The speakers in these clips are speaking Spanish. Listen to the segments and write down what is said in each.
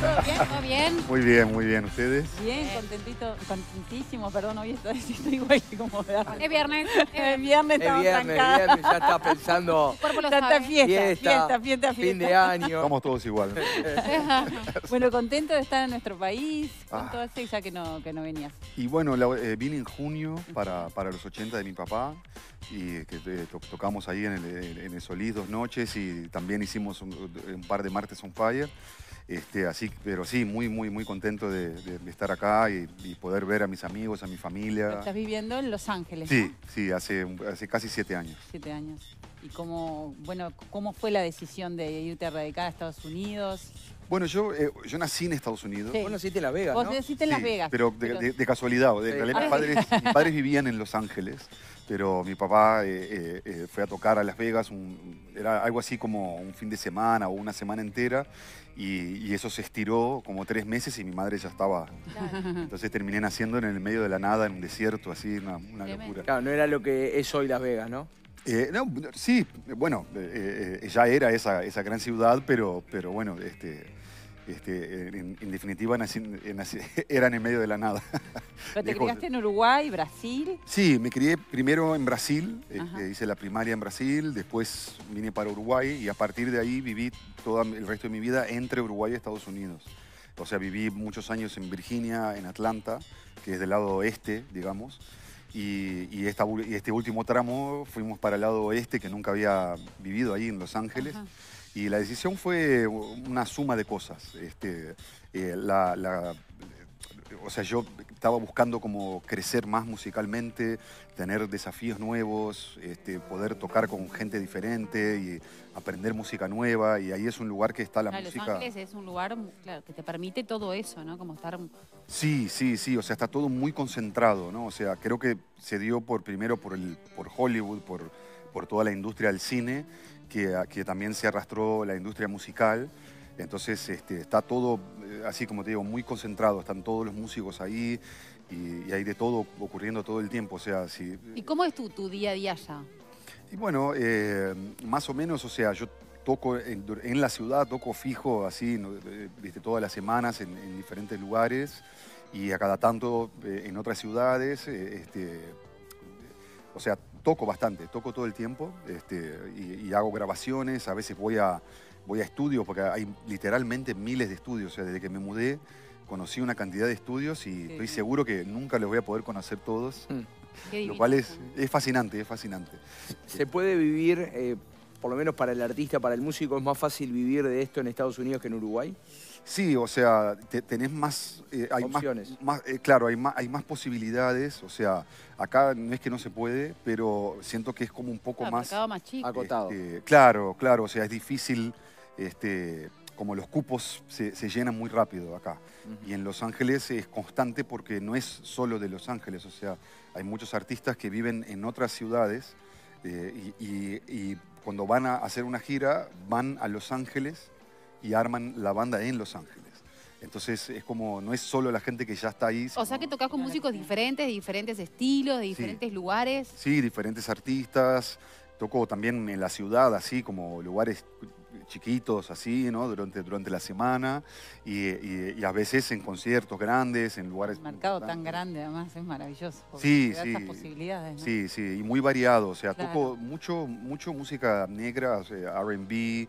¿Todo bien? ¿Todo bien? Muy bien, muy bien. ¿Ustedes? Bien, contentito, contentísimo. Perdón, hoy estoy, estoy igual que como... Es viernes. Es viernes, estamos viernes, viernes, ya está pensando... Tanta fiesta, fiesta, fiesta, fiesta, Fin de año. Estamos todos igual. bueno, contento de estar en nuestro país. Con ah. todo eso, ya que no, que no venías. Y bueno, eh, vine en junio para, para los 80 de mi papá y eh, que eh, tocamos ahí en el, en el Solís dos noches y también hicimos un, un par de martes on fire. Este, así, pero sí, muy, muy, muy contento de, estar acá y, poder ver a mis amigos, a mi familia. estás viviendo en Los Ángeles. Sí, sí, hace, hace casi siete años. Siete años. ¿Y cómo, bueno, cómo fue la decisión de irte a radicar a Estados Unidos? Bueno, yo, eh, yo nací en Estados Unidos. Vos naciste en Las Vegas, Vos naciste en Las Vegas. Pero de, casualidad, de- ah, mis padres, vivían en Los Ángeles, pero mi papá eh, eh, fue a tocar a Las Vegas, un- era algo así como un fin de semana o una semana entera, y, eso se estiró como tres meses y mi madre ya estaba. Entonces terminé naciendo en el medio de la nada, en un desierto, así, una, locura. Claro, no era lo que es hoy Las Vegas, ¿no? no, sí, bueno, ya era esa, esa gran ciudad, pero, pero bueno, este, este, en, definitiva, eh, eran en medio de la nada. te criaste en Uruguay, Brasil? Sí, me crié primero en Brasil, este, hice la primaria en Brasil, después vine para Uruguay y a partir de ahí viví todo el resto de mi vida entre Uruguay y Estados Unidos. O sea, viví muchos años en Virginia, en Atlanta, que es del lado oeste, digamos. Y, este último tramo fuimos para el lado oeste, que nunca había vivido ahí en Los Ángeles. Y la decisión fue una suma de cosas. Este, eh, o sea, yo estaba buscando como crecer más musicalmente, tener desafíos nuevos, este, poder tocar con gente diferente y aprender música nueva. Y ahí es un lugar que está la música. Los Ángeles es un lugar que te permite todo eso, ¿no? Como estar. Sí, sí, sí. O sea, está todo muy concentrado, ¿no? O sea, creo que se dio por primero por el, por Hollywood, por, por toda la industria del cine que, también se arrastró la industria musical. Entonces este, está todo, eh, así como te digo, muy concentrado, están todos los músicos ahí y, hay de todo ocurriendo todo el tiempo. O sea, ¿Y cómo es tu, tu día a día allá? Y bueno, eh, más o menos, o sea, yo toco en, la ciudad, toco fijo así, eh, viste, todas las semanas en, diferentes lugares y a cada tanto en otras ciudades. Este, o sea, toco bastante, toco todo el tiempo este, y, hago grabaciones, a veces voy a, voy a estudios, porque hay literalmente miles de estudios, o sea, desde que me mudé conocí una cantidad de estudios y estoy seguro que nunca los voy a poder conocer todos, mm. lo cual es, fascinante, es fascinante. Se puede vivir eh, por lo menos para el artista, para el músico, es más fácil vivir de esto en Estados Unidos que en Uruguay? Sí, o sea, tenés más... Eh, hay Opciones. Más, eh, claro, hay más, posibilidades, o sea, acá no es que no se puede, pero siento que es como un poco ah, más... chico. Acotado. Este, claro, claro, o sea, es difícil, este, como los cupos se, llenan muy rápido acá. Y en Los Ángeles es constante porque no es solo de Los Ángeles, o sea, hay muchos artistas que viven en otras ciudades eh, y cuando van a hacer una gira, van a Los Ángeles y arman la banda en Los Ángeles. Entonces es como, no es solo la gente que ya está ahí. O sea que tocas con músicos diferentes, de diferentes estilos, de diferentes lugares. Sí, diferentes artistas. Toco también en la ciudad, así como lugares chiquitos así, ¿no? Durante, durante la semana y, a veces en conciertos grandes, en lugares... Un mercado tan grande además es maravilloso. Sí, sí. posibilidades, Sí, sí, y muy variado. O sea, toco mucho, mucho música negra, RB,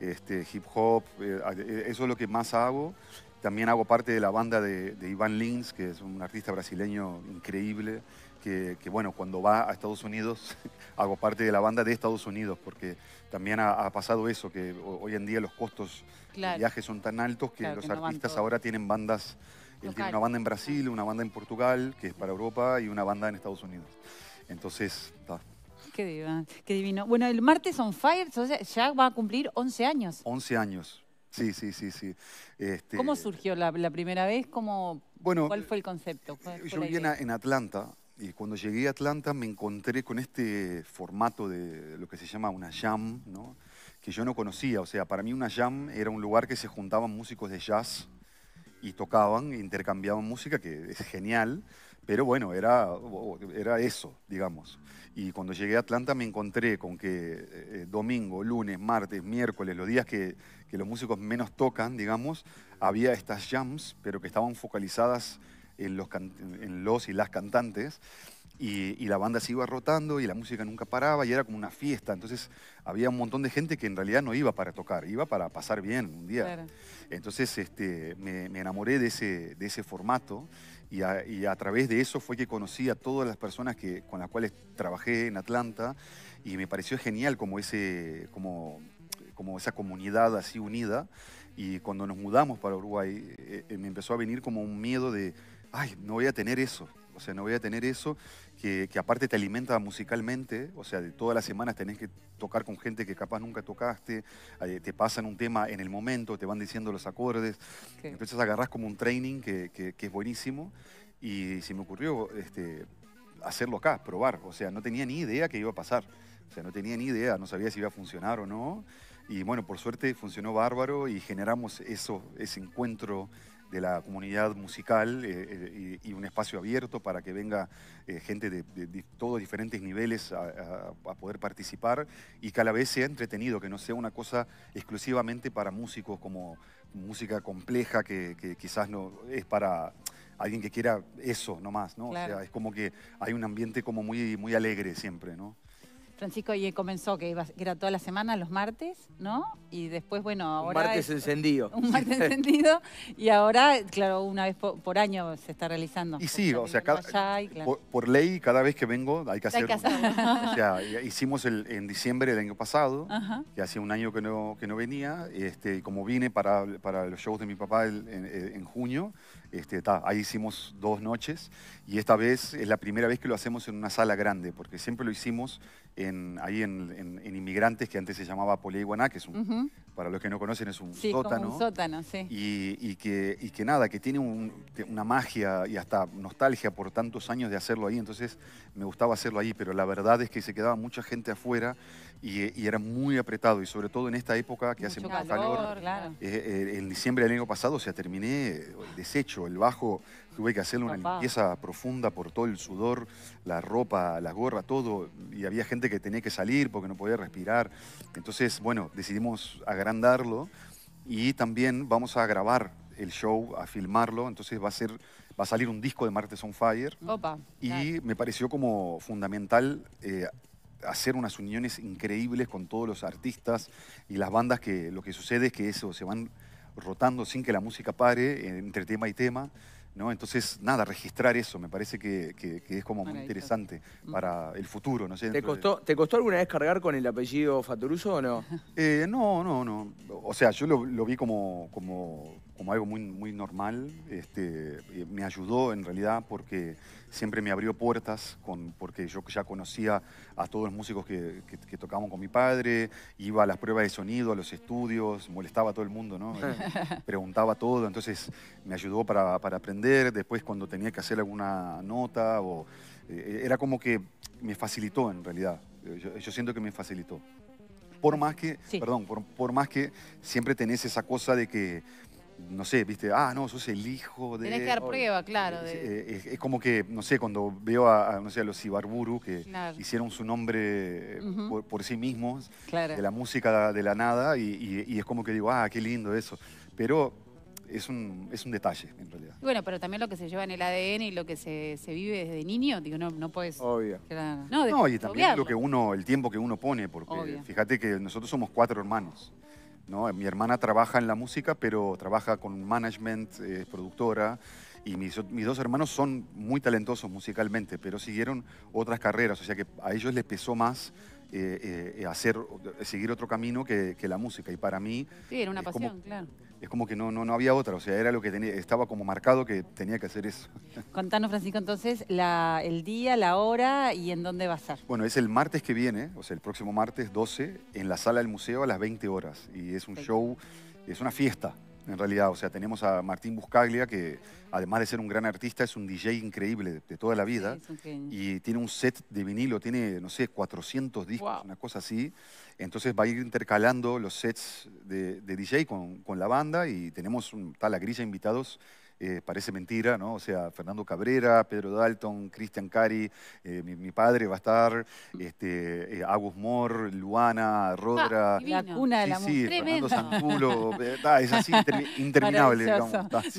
este, hip hop, eh, eh, eso es lo que más hago. También hago parte de la banda de, de Iván Lins, que es un artista brasileño increíble que, bueno, cuando va a Estados Unidos, hago parte de la banda de Estados Unidos, porque también ha, pasado eso, que hoy en día los costos de viaje son tan altos que los artistas ahora tienen bandas, él eh, una banda en Brasil, una banda en Portugal, que es para Europa, y una banda en Estados Unidos. Entonces, está. Qué divino, qué divino. Bueno, el martes on fire ya va a cumplir 11 años. 11 años, sí, sí, sí, sí. Este, ¿Cómo surgió la, primera vez? ¿Cómo, bueno, ¿Cuál fue el concepto? Eh, yo vivía en Atlanta, y cuando llegué a Atlanta me encontré con este formato de lo que se llama una jam, que yo no conocía. O sea, para mí una jam era un lugar que se juntaban músicos de jazz y tocaban, intercambiaban música, que es genial, pero bueno, era, era eso, digamos. Y cuando llegué a Atlanta me encontré con que eh, eh, domingo, lunes, martes, miércoles, los días que, que los músicos menos tocan, digamos, había estas jams, pero que estaban focalizadas en eh, los, en los y las cantantes. Y, y, la banda se iba rotando y la música nunca paraba y era como una fiesta. Entonces había un montón de gente que en realidad no iba para tocar, iba para pasar bien un día. Entonces este, me, me, enamoré de ese, de ese formato y a, y a, través de eso fue que conocí a todas las personas que, con las cuales trabajé en Atlanta y me pareció genial como, ese, como, como esa comunidad así unida. Y cuando nos mudamos para Uruguay eh, eh, me empezó a venir como un miedo de ay, no voy a tener eso. O sea, no voy a tener eso que, aparte te alimenta musicalmente. O sea, de todas las semanas tenés que tocar con gente que capaz nunca tocaste. Eh, te pasan un tema en el momento, te van diciendo los acordes. Entonces agarras como un training que, es buenísimo. Y se me ocurrió este, hacerlo acá, probar. O sea, no tenía ni idea que iba a pasar. O sea, no tenía ni idea, no sabía si iba a funcionar o no. Y bueno, por suerte funcionó bárbaro y generamos eso, ese encuentro de la comunidad musical eh, eh, y, un espacio abierto para que venga eh, gente de, todos diferentes niveles a, poder participar y que a la vez sea entretenido, que no sea una cosa exclusivamente para músicos como música compleja que, quizás no es para alguien que quiera eso nomás, ¿no? O sea, es como que hay un ambiente como muy, muy alegre siempre, ¿no? Francisco y comenzó que, iba, que era toda la semana, los martes, ¿no? Y después, bueno, ahora... Un martes encendido. Un martes encendido. Y ahora, claro, una vez por, año se está realizando. Y sí, o sea, por, ley, cada vez que vengo hay que hacer... o sea, hicimos en diciembre del año pasado, que hacía un año que no, que no venía, este, como vine para, los shows de mi papá en, junio, este, ahí hicimos dos noches, y esta vez es la primera vez que lo hacemos en una sala grande, porque siempre lo hicimos en ahí en, Inmigrantes, que antes se llamaba Poliaguaná, que es un, para los que no conocen, es un sótano. un sótano, sí. Y, que, nada, que tiene una magia y hasta nostalgia por tantos años de hacerlo ahí. Entonces me gustaba hacerlo ahí, pero la verdad es que se quedaba mucha gente afuera y, era muy apretado. Y sobre todo en esta época que hace mucho calor. claro. Eh, eh, en diciembre del año pasado, o sea, terminé el eh, desecho, el bajo. Tuve que hacerle una limpieza profunda por todo el sudor, la ropa, la gorra, todo. Y había gente que tenía que salir porque no podía respirar. Entonces, bueno, decidimos agarrar agrandarlo y también vamos a grabar el show, a filmarlo, entonces va a ser va a salir un disco de Martes on Fire y me pareció como fundamental eh, hacer unas uniones increíbles con todos los artistas y las bandas que lo que sucede es que eso se van rotando sin que la música pare eh, entre tema y tema ¿No? Entonces, nada, registrar eso me parece que, que, es como muy interesante mm. para el futuro. ¿no? ¿Te, costó, ¿Te costó alguna vez cargar con el apellido Faturuso o no? Eh, no, no, no. O sea, yo lo, lo vi como, como como algo muy, muy normal. Este, me ayudó en realidad porque siempre me abrió puertas, porque yo ya conocía a todos los músicos que, que, tocaban con mi padre, iba a las pruebas de sonido, a los estudios, molestaba a todo el mundo, preguntaba todo, entonces me ayudó para, aprender. Después cuando tenía que hacer alguna nota, o, eh, era como que me facilitó en realidad. yo, siento que me facilitó por más que, perdón, por, más que siempre tenés esa cosa de que no sé, viste, ah, no, sos el hijo de... tienes que dar prueba, claro. Eh, eh, es, como que, no sé, cuando veo a, no los Ibarburu que hicieron su nombre eh, por, sí mismos, de la música de la nada, y, es como que digo, ah, qué lindo eso. Pero es un, es un detalle, en realidad. bueno, pero también lo que se lleva en el ADN y lo que se, vive desde niño, digo, no, no puedes... Obvio. No, y también lo que uno, el tiempo que uno pone, porque fíjate que nosotros somos cuatro hermanos. Mi hermana trabaja en la música, pero trabaja con management, eh, productora, y mis, mis, dos hermanos son muy talentosos musicalmente, pero siguieron otras carreras, o sea que a ellos les pesó más eh, eh, hacer, seguir otro camino que, la música. Y para mí... Sí, era una pasión, claro. Es como que no, no, no, había otra, o sea, era lo que tenía, estaba como marcado que tenía que hacer eso. Contanos, Francisco, entonces, el día, la hora y en dónde va a ser Bueno, es el martes que viene, o sea, el próximo martes 12, en la sala del museo a las 20 horas. Y es un show, es una fiesta en realidad. O sea, tenemos a Martín Buscaglia, que además de ser un gran artista, es un DJ increíble de, toda la vida. y tiene un set de vinilo, tiene, no sé, 400 discos, una cosa así. Entonces va a ir intercalando los sets de, DJ con, la banda y tenemos un, tal la grilla de invitados eh, parece mentira, ¿no? O sea, Fernando Cabrera, Pedro Dalton, Cristian Cari, eh, mi, padre va a estar, este, eh, Agus Mor, Luana, Rodra. Ah, de la sí, Fernando Sanculo. es así interminable,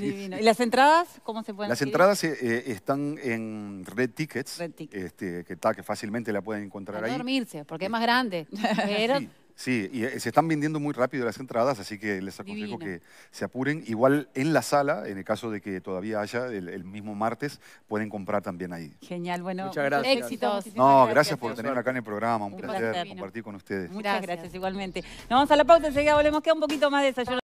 ¿Y las entradas cómo se pueden Las entradas están en Red Tickets, este, que, que fácilmente la pueden encontrar Para ahí. dormirse, porque es más grande. Sí, y eh, se están vendiendo muy rápido las entradas, así que les aconsejo que se apuren. Igual en la sala, en el caso de que todavía haya, el, mismo martes, pueden comprar también ahí. Genial, bueno, Muchas gracias. éxitos. No, gracias, por tenerme acá en el programa, un, placer, compartir con ustedes. Muchas gracias. gracias, igualmente. Nos vamos a la pausa, enseguida volvemos, queda un poquito más de desayuno.